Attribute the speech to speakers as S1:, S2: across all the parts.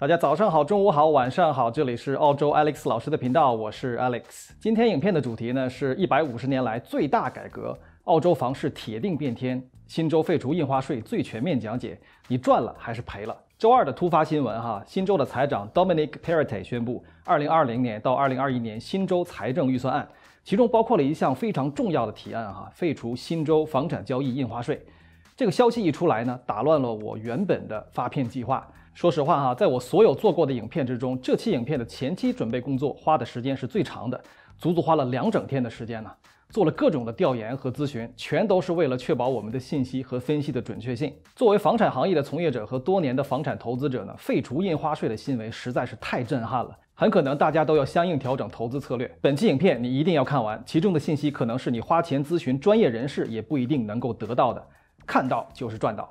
S1: 大家早上好，中午好，晚上好，这里是澳洲 Alex 老师的频道，我是 Alex。今天影片的主题呢是一百五十年来最大改革，澳洲房市铁定变天，新州废除印花税最全面讲解，你赚了还是赔了？周二的突发新闻哈，新州的财长 Dominic p e r i t y 宣布，二零二零年到二零二一年新州财政预算案，其中包括了一项非常重要的提案哈，废除新州房产交易印花税。这个消息一出来呢，打乱了我原本的发片计划。说实话哈，在我所有做过的影片之中，这期影片的前期准备工作花的时间是最长的，足足花了两整天的时间呢。做了各种的调研和咨询，全都是为了确保我们的信息和分析的准确性。作为房产行业的从业者和多年的房产投资者呢，废除印花税的新闻实在是太震撼了，很可能大家都要相应调整投资策略。本期影片你一定要看完，其中的信息可能是你花钱咨询专业人士也不一定能够得到的。看到就是赚到。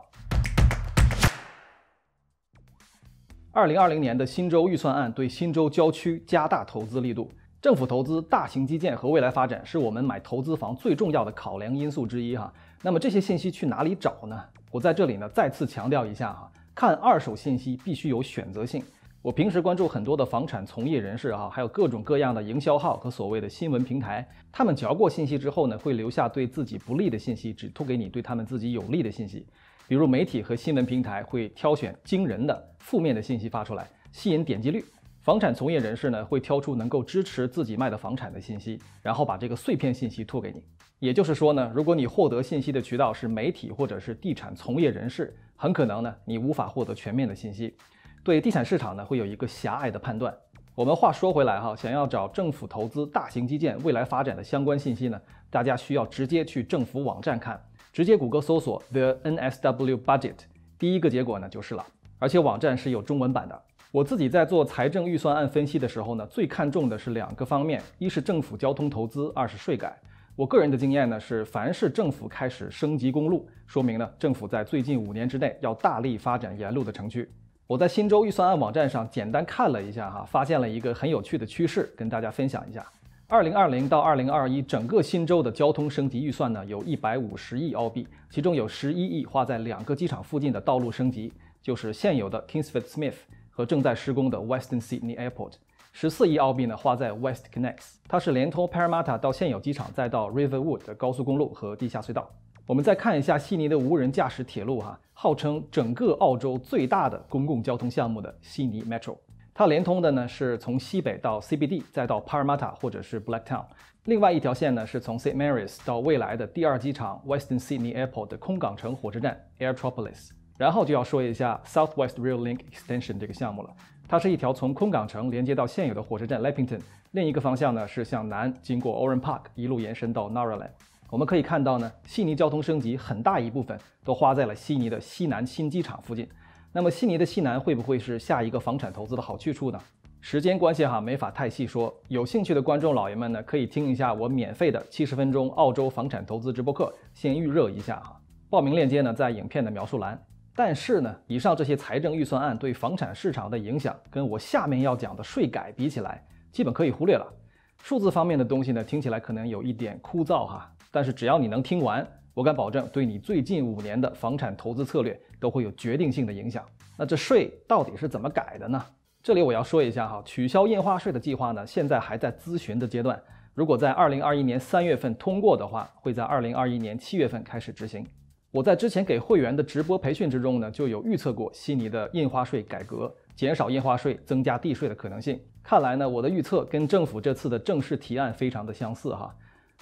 S1: 二零二零年的新州预算案对新州郊区加大投资力度，政府投资大型基建和未来发展是我们买投资房最重要的考量因素之一哈。那么这些信息去哪里找呢？我在这里呢再次强调一下哈，看二手信息必须有选择性。我平时关注很多的房产从业人士哈，还有各种各样的营销号和所谓的新闻平台。他们嚼过信息之后呢，会留下对自己不利的信息，只吐给你对他们自己有利的信息。比如媒体和新闻平台会挑选惊人的负面的信息发出来，吸引点击率；房产从业人士呢，会挑出能够支持自己卖的房产的信息，然后把这个碎片信息吐给你。也就是说呢，如果你获得信息的渠道是媒体或者是地产从业人士，很可能呢，你无法获得全面的信息。对地产市场呢，会有一个狭隘的判断。我们话说回来哈，想要找政府投资大型基建未来发展的相关信息呢，大家需要直接去政府网站看，直接谷歌搜索 the NSW budget，第一个结果呢就是了。而且网站是有中文版的。我自己在做财政预算案分析的时候呢，最看重的是两个方面，一是政府交通投资，二是税改。我个人的经验呢是，凡是政府开始升级公路，说明呢政府在最近五年之内要大力发展沿路的城区。我在新州预算案网站上简单看了一下哈，发现了一个很有趣的趋势，跟大家分享一下。二零二零到二零二一整个新州的交通升级预算呢，有一百五十亿澳币，其中有十一亿花在两个机场附近的道路升级，就是现有的 Kingsford Smith 和正在施工的 Western Sydney Airport。十四亿澳币呢花在 West Connects，它是连通 Parramatta 到现有机场再到 Riverwood 的高速公路和地下隧道。我们再看一下悉尼的无人驾驶铁路，哈，号称整个澳洲最大的公共交通项目的悉尼 Metro，它连通的呢是从西北到 CBD，再到 Parramatta 或者是 Blacktown。另外一条线呢是从 St Marys 到未来的第二机场 Western Sydney Airport 的空港城火车站 Air Tropolis。然后就要说一下 Southwest Rail Link Extension 这个项目了，它是一条从空港城连接到现有的火车站 Leppington，另一个方向呢是向南经过 o r a n Park 一路延伸到 n a r s o a l d 我们可以看到呢，悉尼交通升级很大一部分都花在了悉尼的西南新机场附近。那么，悉尼的西南会不会是下一个房产投资的好去处呢？时间关系哈，没法太细说。有兴趣的观众老爷们呢，可以听一下我免费的七十分钟澳洲房产投资直播课，先预热一下哈。报名链接呢，在影片的描述栏。但是呢，以上这些财政预算案对房产市场的影响，跟我下面要讲的税改比起来，基本可以忽略了。数字方面的东西呢，听起来可能有一点枯燥哈。但是只要你能听完，我敢保证，对你最近五年的房产投资策略都会有决定性的影响。那这税到底是怎么改的呢？这里我要说一下哈，取消印花税的计划呢，现在还在咨询的阶段。如果在二零二一年三月份通过的话，会在二零二一年七月份开始执行。我在之前给会员的直播培训之中呢，就有预测过悉尼的印花税改革，减少印花税，增加地税的可能性。看来呢，我的预测跟政府这次的正式提案非常的相似哈。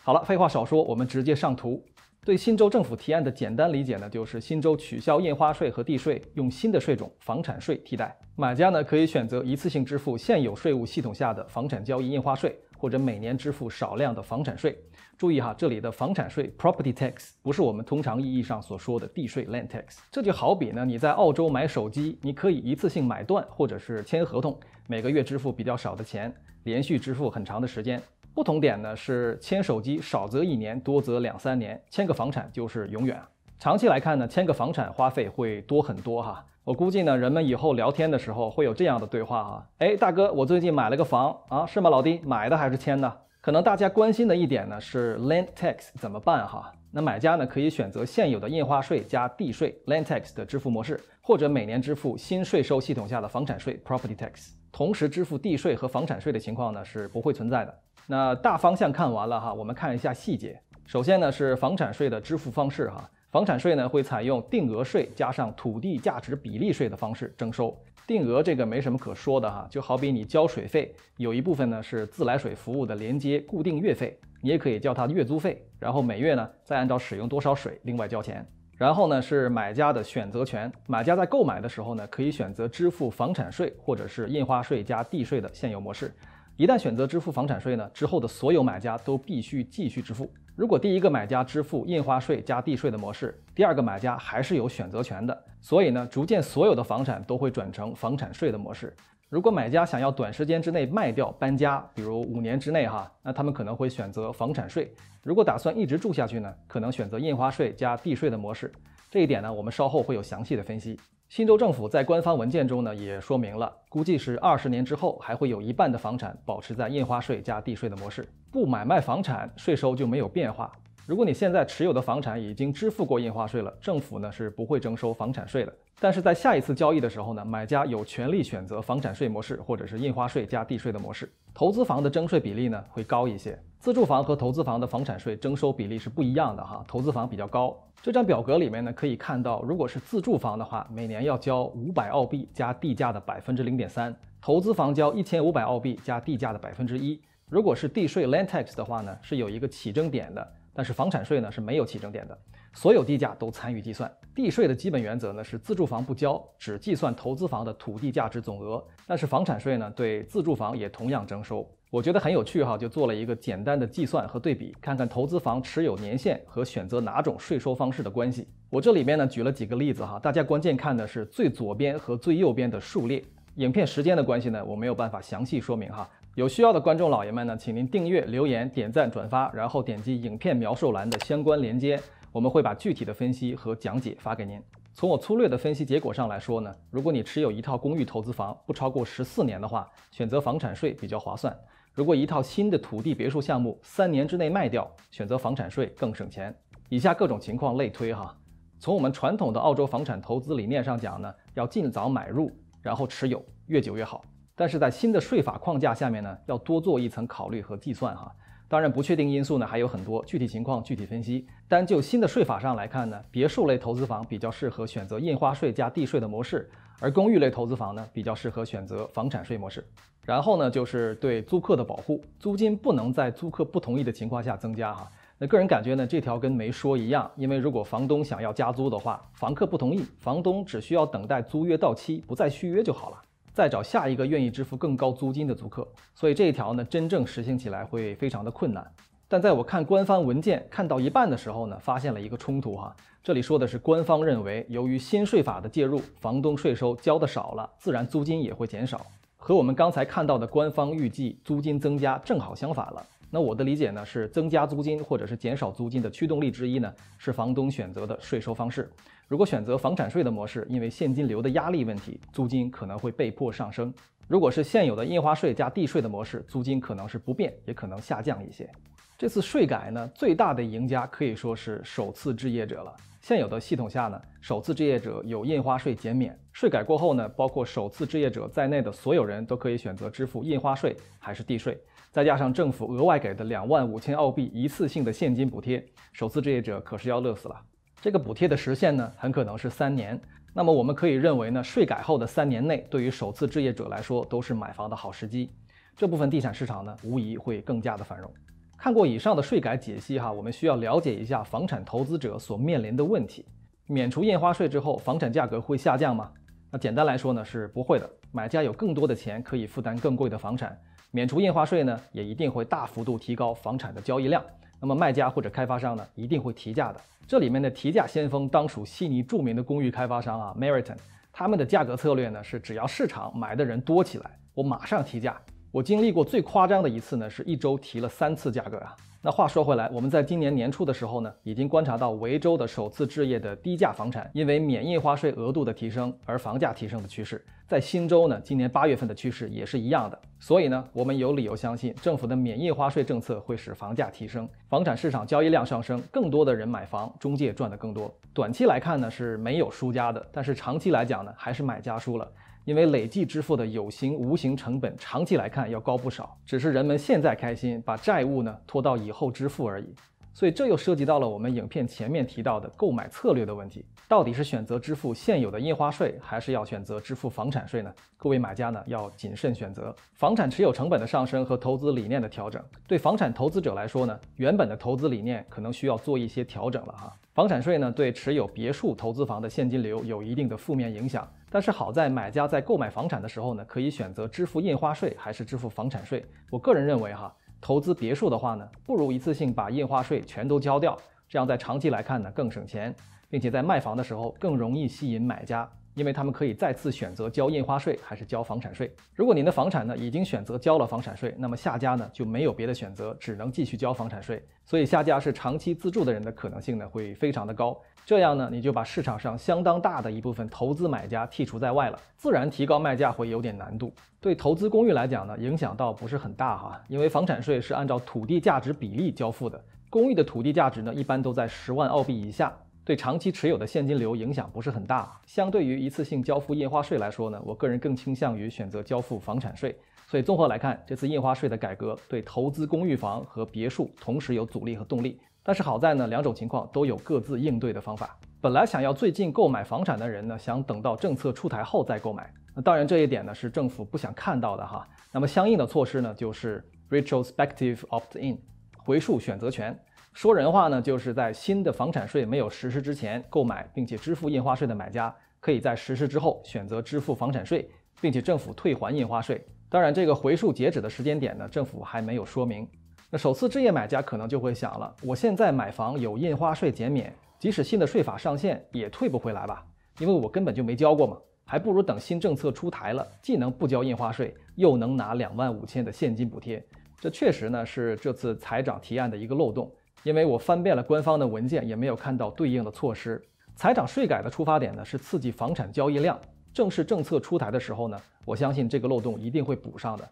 S1: 好了，废话少说，我们直接上图。对新州政府提案的简单理解呢，就是新州取消印花税和地税，用新的税种房产税替代。买家呢可以选择一次性支付现有税务系统下的房产交易印花税，或者每年支付少量的房产税。注意哈，这里的房产税 （property tax） 不是我们通常意义上所说的地税 （land tax）。这就好比呢，你在澳洲买手机，你可以一次性买断，或者是签合同，每个月支付比较少的钱，连续支付很长的时间。不同点呢是签手机少则一年，多则两三年，签个房产就是永远。长期来看呢，签个房产花费会多很多哈。我估计呢，人们以后聊天的时候会有这样的对话哈。哎，大哥，我最近买了个房啊，是吗，老弟？买的还是签的？可能大家关心的一点呢是 land tax 怎么办哈？那买家呢可以选择现有的印花税加地税 land tax 的支付模式，或者每年支付新税收系统下的房产税 property tax。同时支付地税和房产税的情况呢是不会存在的。那大方向看完了哈，我们看一下细节。首先呢是房产税的支付方式哈，房产税呢会采用定额税加上土地价值比例税的方式征收。定额这个没什么可说的哈，就好比你交水费，有一部分呢是自来水服务的连接固定月费，你也可以叫它月租费，然后每月呢再按照使用多少水另外交钱。然后呢是买家的选择权，买家在购买的时候呢可以选择支付房产税或者是印花税加地税的现有模式。一旦选择支付房产税呢，之后的所有买家都必须继续支付。如果第一个买家支付印花税加地税的模式，第二个买家还是有选择权的。所以呢，逐渐所有的房产都会转成房产税的模式。如果买家想要短时间之内卖掉搬家，比如五年之内哈，那他们可能会选择房产税。如果打算一直住下去呢，可能选择印花税加地税的模式。这一点呢，我们稍后会有详细的分析。新州政府在官方文件中呢，也说明了，估计是二十年之后，还会有一半的房产保持在印花税加地税的模式，不买卖房产，税收就没有变化。如果你现在持有的房产已经支付过印花税了，政府呢是不会征收房产税的。但是在下一次交易的时候呢，买家有权利选择房产税模式，或者是印花税加地税的模式。投资房的征税比例呢会高一些。自住房和投资房的房产税征收比例是不一样的哈，投资房比较高。这张表格里面呢，可以看到，如果是自住房的话，每年要交五百澳币加地价的百分之零点三；投资房交一千五百澳币加地价的百分之一。如果是地税 （land tax） 的话呢，是有一个起征点的，但是房产税呢是没有起征点的，所有地价都参与计算。地税的基本原则呢是自住房不交，只计算投资房的土地价值总额；但是房产税呢对自住房也同样征收。我觉得很有趣哈，就做了一个简单的计算和对比，看看投资房持有年限和选择哪种税收方式的关系。我这里面呢举了几个例子哈，大家关键看的是最左边和最右边的数列。影片时间的关系呢，我没有办法详细说明哈。有需要的观众老爷们呢，请您订阅、留言、点赞、转发，然后点击影片描述栏的相关链接，我们会把具体的分析和讲解发给您。从我粗略的分析结果上来说呢，如果你持有一套公寓投资房不超过十四年的话，选择房产税比较划算；如果一套新的土地别墅项目三年之内卖掉，选择房产税更省钱。以下各种情况类推哈。从我们传统的澳洲房产投资理念上讲呢，要尽早买入，然后持有越久越好。但是在新的税法框架下面呢，要多做一层考虑和计算哈。当然，不确定因素呢还有很多，具体情况具体分析。单就新的税法上来看呢，别墅类投资房比较适合选择印花税加地税的模式，而公寓类投资房呢比较适合选择房产税模式。然后呢，就是对租客的保护，租金不能在租客不同意的情况下增加哈。那个人感觉呢，这条跟没说一样，因为如果房东想要加租的话，房客不同意，房东只需要等待租约到期不再续约就好了。再找下一个愿意支付更高租金的租客，所以这一条呢，真正实行起来会非常的困难。但在我看官方文件看到一半的时候呢，发现了一个冲突哈，这里说的是官方认为，由于新税法的介入，房东税收交的少了，自然租金也会减少，和我们刚才看到的官方预计租金增加正好相反了。那我的理解呢，是增加租金或者是减少租金的驱动力之一呢，是房东选择的税收方式。如果选择房产税的模式，因为现金流的压力问题，租金可能会被迫上升。如果是现有的印花税加地税的模式，租金可能是不变，也可能下降一些。这次税改呢，最大的赢家可以说是首次置业者了。现有的系统下呢，首次置业者有印花税减免。税改过后呢，包括首次置业者在内的所有人都可以选择支付印花税还是地税，再加上政府额外给的两万五千澳币一次性的现金补贴，首次置业者可是要乐死了。这个补贴的实现呢，很可能是三年。那么我们可以认为呢，税改后的三年内，对于首次置业者来说都是买房的好时机。这部分地产市场呢，无疑会更加的繁荣。看过以上的税改解析哈，我们需要了解一下房产投资者所面临的问题。免除印花税之后，房产价格会下降吗？那简单来说呢，是不会的。买家有更多的钱可以负担更贵的房产。免除印花税呢，也一定会大幅度提高房产的交易量。那么卖家或者开发商呢，一定会提价的。这里面的提价先锋，当属悉尼著名的公寓开发商啊 m e r i t o n 他们的价格策略呢，是只要市场买的人多起来，我马上提价。我经历过最夸张的一次呢，是一周提了三次价格啊。那话说回来，我们在今年年初的时候呢，已经观察到维州的首次置业的低价房产，因为免印花税额度的提升而房价提升的趋势。在新州呢，今年八月份的趋势也是一样的。所以呢，我们有理由相信政府的免印花税政策会使房价提升，房产市场交易量上升，更多的人买房，中介赚得更多。短期来看呢是没有输家的，但是长期来讲呢，还是买家输了。因为累计支付的有形、无形成本，长期来看要高不少。只是人们现在开心，把债务呢拖到以后支付而已。所以这又涉及到了我们影片前面提到的购买策略的问题，到底是选择支付现有的印花税，还是要选择支付房产税呢？各位买家呢要谨慎选择。房产持有成本的上升和投资理念的调整，对房产投资者来说呢，原本的投资理念可能需要做一些调整了哈。房产税呢对持有别墅投资房的现金流有一定的负面影响，但是好在买家在购买房产的时候呢，可以选择支付印花税还是支付房产税。我个人认为哈。投资别墅的话呢，不如一次性把印花税全都交掉，这样在长期来看呢更省钱，并且在卖房的时候更容易吸引买家，因为他们可以再次选择交印花税还是交房产税。如果您的房产呢已经选择交了房产税，那么下家呢就没有别的选择，只能继续交房产税，所以下家是长期自住的人的可能性呢会非常的高。这样呢，你就把市场上相当大的一部分投资买家剔除在外了，自然提高卖价会有点难度。对投资公寓来讲呢，影响倒不是很大哈，因为房产税是按照土地价值比例交付的，公寓的土地价值呢，一般都在十万澳币以下，对长期持有的现金流影响不是很大。相对于一次性交付印花税来说呢，我个人更倾向于选择交付房产税。所以综合来看，这次印花税的改革对投资公寓房和别墅同时有阻力和动力。但是好在呢，两种情况都有各自应对的方法。本来想要最近购买房产的人呢，想等到政策出台后再购买。那当然这一点呢，是政府不想看到的哈。那么相应的措施呢，就是 retrospective opt-in 回溯选择权。说人话呢，就是在新的房产税没有实施之前购买并且支付印花税的买家，可以在实施之后选择支付房产税，并且政府退还印花税。当然，这个回溯截止的时间点呢，政府还没有说明。那首次置业买家可能就会想了，我现在买房有印花税减免，即使新的税法上线也退不回来吧？因为我根本就没交过嘛，还不如等新政策出台了，既能不交印花税，又能拿两万五千的现金补贴。这确实呢是这次财长提案的一个漏洞，因为我翻遍了官方的文件也没有看到对应的措施。财长税改的出发点呢是刺激房产交易量，正是政策出台的时候呢，我相信这个漏洞一定会补上的。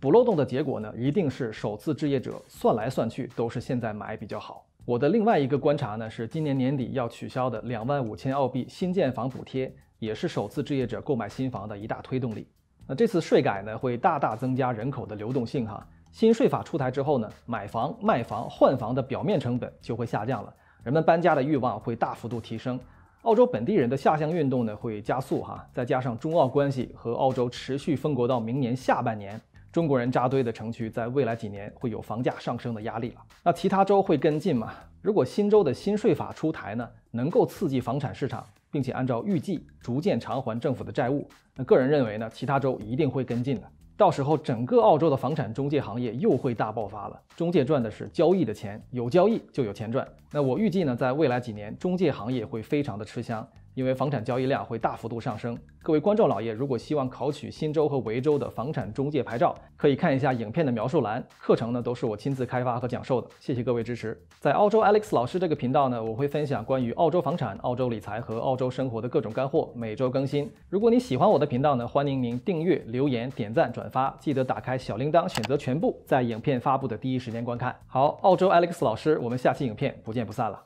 S1: 补漏洞的结果呢，一定是首次置业者算来算去都是现在买比较好。我的另外一个观察呢，是今年年底要取消的两万五千澳币新建房补贴，也是首次置业者购买新房的一大推动力。那这次税改呢，会大大增加人口的流动性哈。新税法出台之后呢，买房、卖房、换房的表面成本就会下降了，人们搬家的欲望会大幅度提升。澳洲本地人的下乡运动呢，会加速哈。再加上中澳关系和澳洲持续分国到明年下半年。中国人扎堆的城区，在未来几年会有房价上升的压力了。那其他州会跟进吗？如果新州的新税法出台呢，能够刺激房产市场，并且按照预计逐渐偿还政府的债务，那个人认为呢？其他州一定会跟进的。到时候，整个澳洲的房产中介行业又会大爆发了。中介赚的是交易的钱，有交易就有钱赚。那我预计呢，在未来几年，中介行业会非常的吃香。因为房产交易量会大幅度上升。各位观众老爷，如果希望考取新州和维州的房产中介牌照，可以看一下影片的描述栏。课程呢都是我亲自开发和讲授的，谢谢各位支持。在澳洲 Alex 老师这个频道呢，我会分享关于澳洲房产、澳洲理财和澳洲生活的各种干货，每周更新。如果你喜欢我的频道呢，欢迎您订阅、留言、点赞、转发，记得打开小铃铛，选择全部，在影片发布的第一时间观看。好，澳洲 Alex 老师，我们下期影片不见不散了。